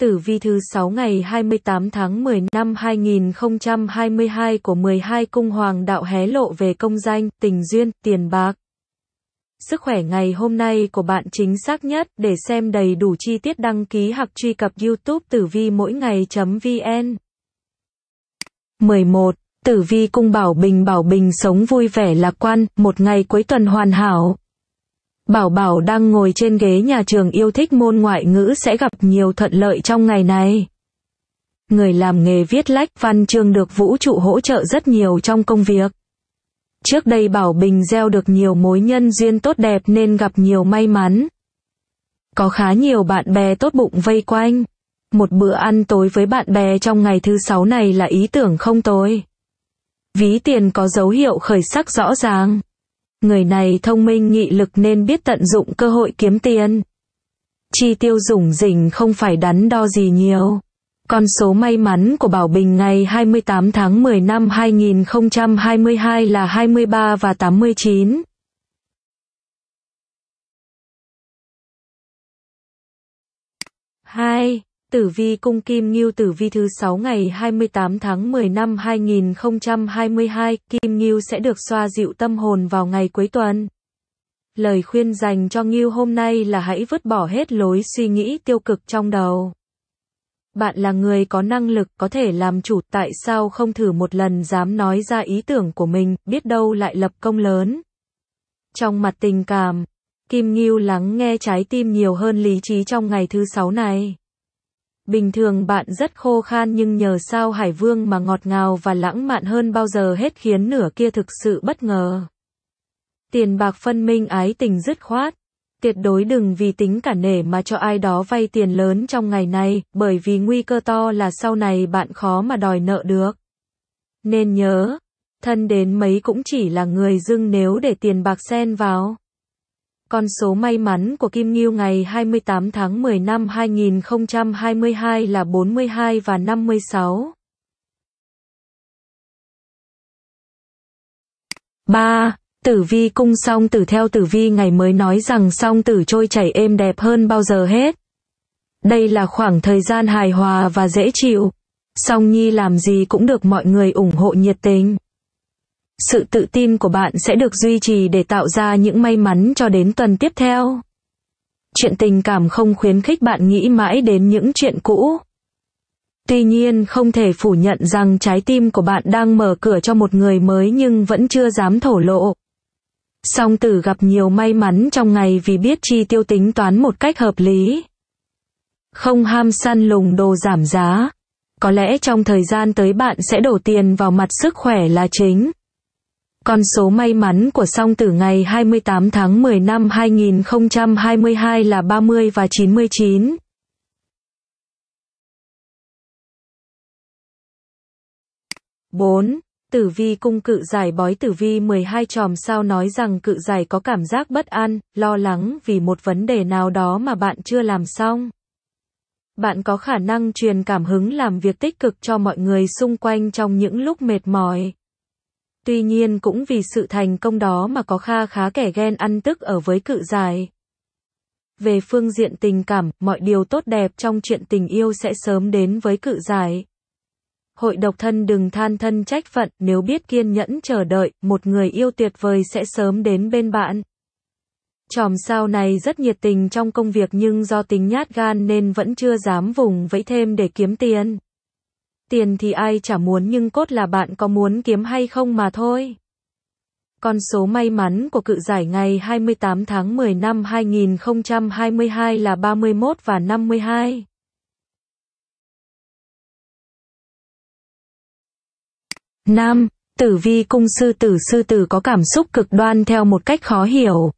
Tử vi thứ 6 ngày 28 tháng 10 năm 2022 của 12 cung hoàng đạo hé lộ về công danh, tình duyên, tiền bạc. Sức khỏe ngày hôm nay của bạn chính xác nhất để xem đầy đủ chi tiết đăng ký hoặc truy cập YouTube tử vi mỗi ngày.vn. 11. Tử vi cung bảo bình bảo bình sống vui vẻ lạc quan, một ngày cuối tuần hoàn hảo. Bảo Bảo đang ngồi trên ghế nhà trường yêu thích môn ngoại ngữ sẽ gặp nhiều thuận lợi trong ngày này. Người làm nghề viết lách văn chương được vũ trụ hỗ trợ rất nhiều trong công việc. Trước đây Bảo Bình gieo được nhiều mối nhân duyên tốt đẹp nên gặp nhiều may mắn. Có khá nhiều bạn bè tốt bụng vây quanh. Một bữa ăn tối với bạn bè trong ngày thứ sáu này là ý tưởng không tồi. Ví tiền có dấu hiệu khởi sắc rõ ràng. Người này thông minh nghị lực nên biết tận dụng cơ hội kiếm tiền. Chi tiêu dùng rỉnh không phải đắn đo gì nhiều. Con số may mắn của Bảo Bình ngày 28 tháng 10 năm 2022 là 23 và 89. hai Tử vi cung Kim Ngưu tử vi thứ 6 ngày 28 tháng 10 năm 2022, Kim Ngưu sẽ được xoa dịu tâm hồn vào ngày cuối tuần. Lời khuyên dành cho Ngưu hôm nay là hãy vứt bỏ hết lối suy nghĩ tiêu cực trong đầu. Bạn là người có năng lực, có thể làm chủ, tại sao không thử một lần dám nói ra ý tưởng của mình, biết đâu lại lập công lớn. Trong mặt tình cảm, Kim Ngưu lắng nghe trái tim nhiều hơn lý trí trong ngày thứ sáu này. Bình thường bạn rất khô khan nhưng nhờ sao Hải Vương mà ngọt ngào và lãng mạn hơn bao giờ hết khiến nửa kia thực sự bất ngờ. Tiền bạc phân minh ái tình dứt khoát. Tuyệt đối đừng vì tính cả nể mà cho ai đó vay tiền lớn trong ngày này, bởi vì nguy cơ to là sau này bạn khó mà đòi nợ được. Nên nhớ, thân đến mấy cũng chỉ là người dưng nếu để tiền bạc xen vào. Con số may mắn của Kim Ngưu ngày 28 tháng 10 năm 2022 là 42 và 56. 3. Tử vi cung song tử theo tử vi ngày mới nói rằng song tử trôi chảy êm đẹp hơn bao giờ hết. Đây là khoảng thời gian hài hòa và dễ chịu. Song Nhi làm gì cũng được mọi người ủng hộ nhiệt tình sự tự tin của bạn sẽ được duy trì để tạo ra những may mắn cho đến tuần tiếp theo. Chuyện tình cảm không khuyến khích bạn nghĩ mãi đến những chuyện cũ. Tuy nhiên, không thể phủ nhận rằng trái tim của bạn đang mở cửa cho một người mới nhưng vẫn chưa dám thổ lộ. Song tử gặp nhiều may mắn trong ngày vì biết chi tiêu tính toán một cách hợp lý. Không ham săn lùng đồ giảm giá. Có lẽ trong thời gian tới bạn sẽ đổ tiền vào mặt sức khỏe là chính. Con số may mắn của song tử ngày 28 tháng 10 năm 2022 là 30 và 99. bốn Tử vi cung cự giải bói tử vi 12 chòm sao nói rằng cự giải có cảm giác bất an, lo lắng vì một vấn đề nào đó mà bạn chưa làm xong. Bạn có khả năng truyền cảm hứng làm việc tích cực cho mọi người xung quanh trong những lúc mệt mỏi tuy nhiên cũng vì sự thành công đó mà có kha khá kẻ ghen ăn tức ở với cự dài. Về phương diện tình cảm, mọi điều tốt đẹp trong chuyện tình yêu sẽ sớm đến với cự dài. Hội độc thân đừng than thân trách phận, nếu biết kiên nhẫn chờ đợi, một người yêu tuyệt vời sẽ sớm đến bên bạn. Chòm sao này rất nhiệt tình trong công việc nhưng do tính nhát gan nên vẫn chưa dám vùng vẫy thêm để kiếm tiền. Tiền thì ai chả muốn nhưng cốt là bạn có muốn kiếm hay không mà thôi. Con số may mắn của cự giải ngày 28 tháng 10 năm 2022 là 31 và 52. Nam, tử vi cung sư tử sư tử có cảm xúc cực đoan theo một cách khó hiểu.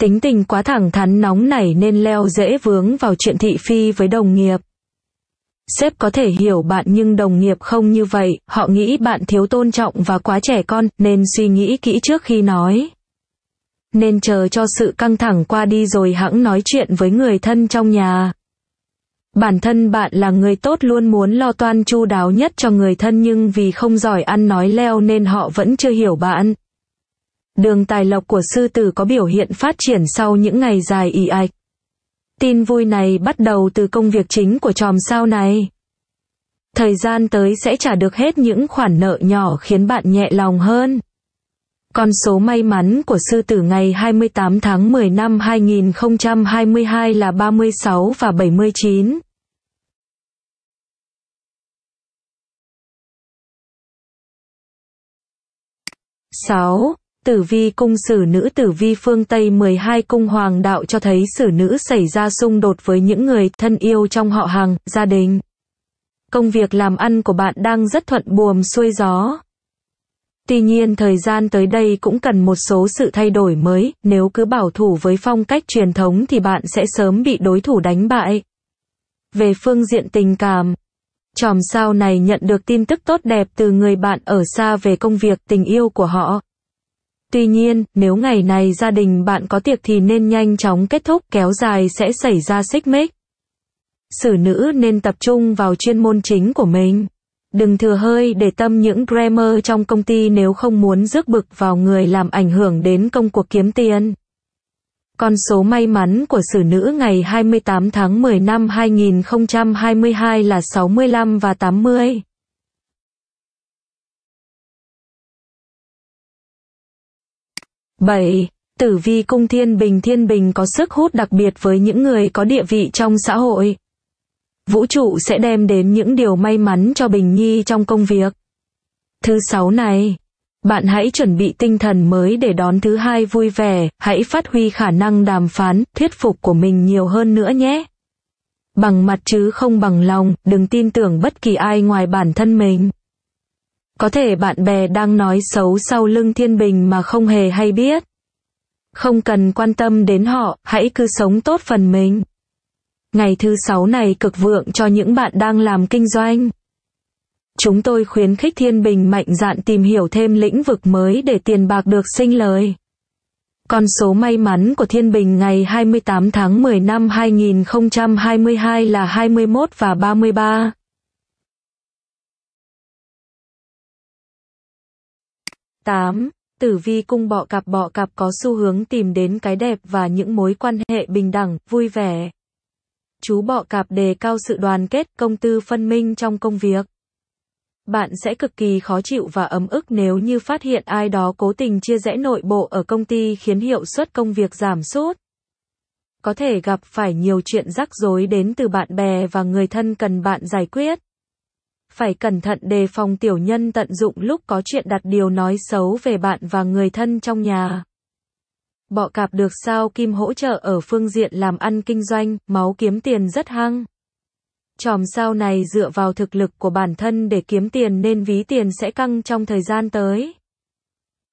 Tính tình quá thẳng thắn nóng nảy nên leo dễ vướng vào chuyện thị phi với đồng nghiệp. Sếp có thể hiểu bạn nhưng đồng nghiệp không như vậy, họ nghĩ bạn thiếu tôn trọng và quá trẻ con, nên suy nghĩ kỹ trước khi nói. Nên chờ cho sự căng thẳng qua đi rồi hãng nói chuyện với người thân trong nhà. Bản thân bạn là người tốt luôn muốn lo toan chu đáo nhất cho người thân nhưng vì không giỏi ăn nói leo nên họ vẫn chưa hiểu bạn. Đường tài lộc của sư tử có biểu hiện phát triển sau những ngày dài ỉ ạch. Tin vui này bắt đầu từ công việc chính của tròm sao này. Thời gian tới sẽ trả được hết những khoản nợ nhỏ khiến bạn nhẹ lòng hơn. Con số may mắn của sư tử ngày 28 tháng 10 năm 2022 là 36 và 79. sáu Tử vi cung sử nữ tử vi phương Tây 12 cung hoàng đạo cho thấy sử nữ xảy ra xung đột với những người thân yêu trong họ hàng, gia đình. Công việc làm ăn của bạn đang rất thuận buồm xuôi gió. Tuy nhiên thời gian tới đây cũng cần một số sự thay đổi mới, nếu cứ bảo thủ với phong cách truyền thống thì bạn sẽ sớm bị đối thủ đánh bại. Về phương diện tình cảm, chòm sao này nhận được tin tức tốt đẹp từ người bạn ở xa về công việc tình yêu của họ, Tuy nhiên, nếu ngày này gia đình bạn có tiệc thì nên nhanh chóng kết thúc, kéo dài sẽ xảy ra xích mích. Sử nữ nên tập trung vào chuyên môn chính của mình. Đừng thừa hơi để tâm những grammar trong công ty nếu không muốn rước bực vào người làm ảnh hưởng đến công cuộc kiếm tiền. Con số may mắn của sử nữ ngày 28 tháng 10 năm 2022 là 65 và 80. 7. Tử vi cung thiên bình thiên bình có sức hút đặc biệt với những người có địa vị trong xã hội. Vũ trụ sẽ đem đến những điều may mắn cho Bình Nhi trong công việc. Thứ sáu này, bạn hãy chuẩn bị tinh thần mới để đón thứ hai vui vẻ, hãy phát huy khả năng đàm phán, thuyết phục của mình nhiều hơn nữa nhé. Bằng mặt chứ không bằng lòng, đừng tin tưởng bất kỳ ai ngoài bản thân mình. Có thể bạn bè đang nói xấu sau lưng Thiên Bình mà không hề hay biết. Không cần quan tâm đến họ, hãy cứ sống tốt phần mình. Ngày thứ sáu này cực vượng cho những bạn đang làm kinh doanh. Chúng tôi khuyến khích Thiên Bình mạnh dạn tìm hiểu thêm lĩnh vực mới để tiền bạc được sinh lời. Con số may mắn của Thiên Bình ngày 28 tháng 10 năm 2022 là 21 và 33. 8. Tử vi cung bọ cạp bọ cạp có xu hướng tìm đến cái đẹp và những mối quan hệ bình đẳng, vui vẻ. Chú bọ cạp đề cao sự đoàn kết, công tư phân minh trong công việc. Bạn sẽ cực kỳ khó chịu và ấm ức nếu như phát hiện ai đó cố tình chia rẽ nội bộ ở công ty khiến hiệu suất công việc giảm sút. Có thể gặp phải nhiều chuyện rắc rối đến từ bạn bè và người thân cần bạn giải quyết phải cẩn thận đề phòng tiểu nhân tận dụng lúc có chuyện đặt điều nói xấu về bạn và người thân trong nhà. Bọ cạp được sao kim hỗ trợ ở phương diện làm ăn kinh doanh, máu kiếm tiền rất hăng. Chòm sao này dựa vào thực lực của bản thân để kiếm tiền nên ví tiền sẽ căng trong thời gian tới.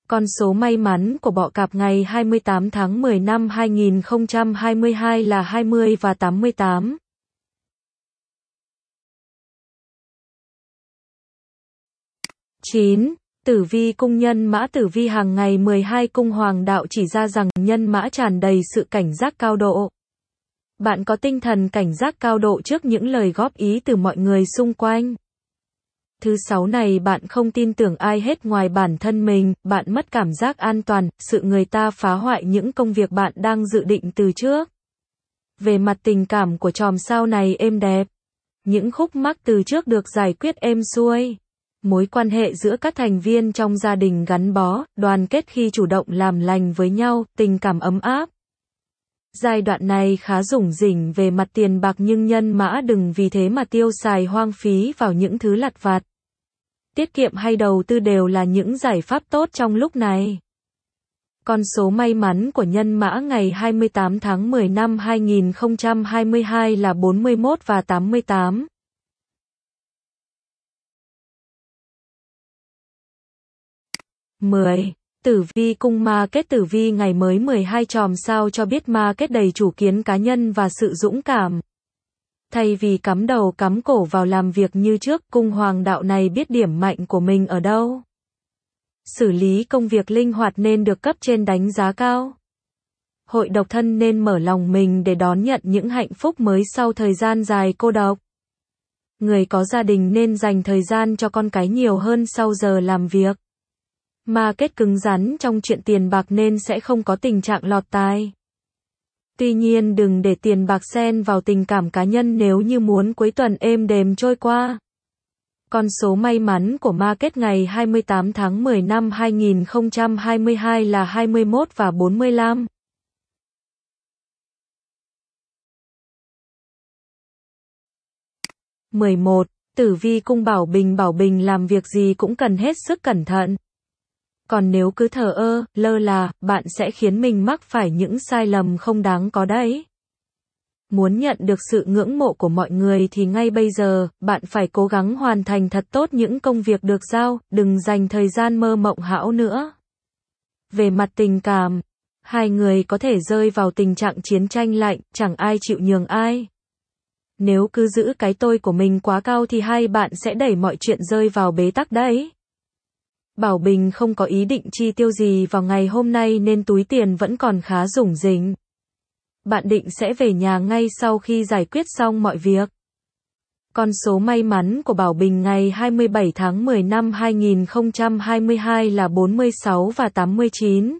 Con số may mắn của bọ cạp ngày 28 tháng 10 năm 2022 là 20 và 88. 9. Tử vi cung nhân mã tử vi hàng ngày 12 cung hoàng đạo chỉ ra rằng nhân mã tràn đầy sự cảnh giác cao độ. Bạn có tinh thần cảnh giác cao độ trước những lời góp ý từ mọi người xung quanh. Thứ sáu này bạn không tin tưởng ai hết ngoài bản thân mình, bạn mất cảm giác an toàn, sự người ta phá hoại những công việc bạn đang dự định từ trước. Về mặt tình cảm của chòm sao này êm đẹp. Những khúc mắc từ trước được giải quyết êm xuôi mối quan hệ giữa các thành viên trong gia đình gắn bó, đoàn kết khi chủ động làm lành với nhau, tình cảm ấm áp. Giai đoạn này khá rủng rỉnh về mặt tiền bạc nhưng nhân mã đừng vì thế mà tiêu xài hoang phí vào những thứ lặt vặt. Tiết kiệm hay đầu tư đều là những giải pháp tốt trong lúc này. Con số may mắn của nhân mã ngày 28 tháng 10 năm 2022 là 41 và 88. 10. Tử vi cung ma kết tử vi ngày mới 12 tròm sao cho biết ma kết đầy chủ kiến cá nhân và sự dũng cảm. Thay vì cắm đầu cắm cổ vào làm việc như trước, cung hoàng đạo này biết điểm mạnh của mình ở đâu. Xử lý công việc linh hoạt nên được cấp trên đánh giá cao. Hội độc thân nên mở lòng mình để đón nhận những hạnh phúc mới sau thời gian dài cô độc. Người có gia đình nên dành thời gian cho con cái nhiều hơn sau giờ làm việc mà kết cứng rắn trong chuyện tiền bạc nên sẽ không có tình trạng lọt tai. Tuy nhiên đừng để tiền bạc xen vào tình cảm cá nhân nếu như muốn cuối tuần êm đềm trôi qua. Con số may mắn của ma kết ngày 28 tháng 10 năm 2022 là 21 và 45. mười một Tử vi cung Bảo Bình Bảo Bình làm việc gì cũng cần hết sức cẩn thận còn nếu cứ thờ ơ, lơ là, bạn sẽ khiến mình mắc phải những sai lầm không đáng có đấy. Muốn nhận được sự ngưỡng mộ của mọi người thì ngay bây giờ, bạn phải cố gắng hoàn thành thật tốt những công việc được giao, đừng dành thời gian mơ mộng hão nữa. Về mặt tình cảm, hai người có thể rơi vào tình trạng chiến tranh lạnh, chẳng ai chịu nhường ai. Nếu cứ giữ cái tôi của mình quá cao thì hai bạn sẽ đẩy mọi chuyện rơi vào bế tắc đấy. Bảo Bình không có ý định chi tiêu gì vào ngày hôm nay nên túi tiền vẫn còn khá rủng rỉnh. Bạn định sẽ về nhà ngay sau khi giải quyết xong mọi việc. Con số may mắn của Bảo Bình ngày 27 tháng 10 năm 2022 là 46 và 89.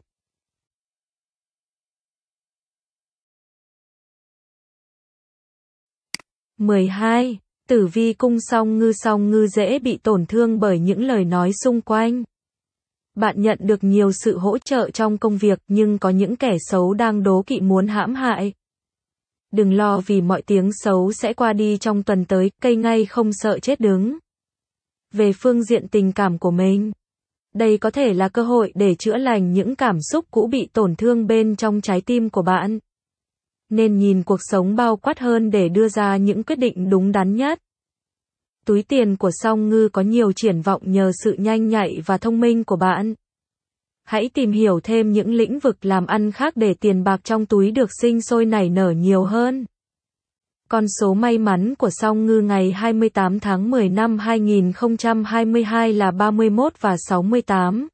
mười hai Tử vi cung song ngư song ngư dễ bị tổn thương bởi những lời nói xung quanh. Bạn nhận được nhiều sự hỗ trợ trong công việc nhưng có những kẻ xấu đang đố kỵ muốn hãm hại. Đừng lo vì mọi tiếng xấu sẽ qua đi trong tuần tới, cây ngay không sợ chết đứng. Về phương diện tình cảm của mình, đây có thể là cơ hội để chữa lành những cảm xúc cũ bị tổn thương bên trong trái tim của bạn nên nhìn cuộc sống bao quát hơn để đưa ra những quyết định đúng đắn nhất. Túi tiền của song ngư có nhiều triển vọng nhờ sự nhanh nhạy và thông minh của bạn. Hãy tìm hiểu thêm những lĩnh vực làm ăn khác để tiền bạc trong túi được sinh sôi nảy nở nhiều hơn. Con số may mắn của song ngư ngày 28 tháng 10 năm 2022 là 31 và 68.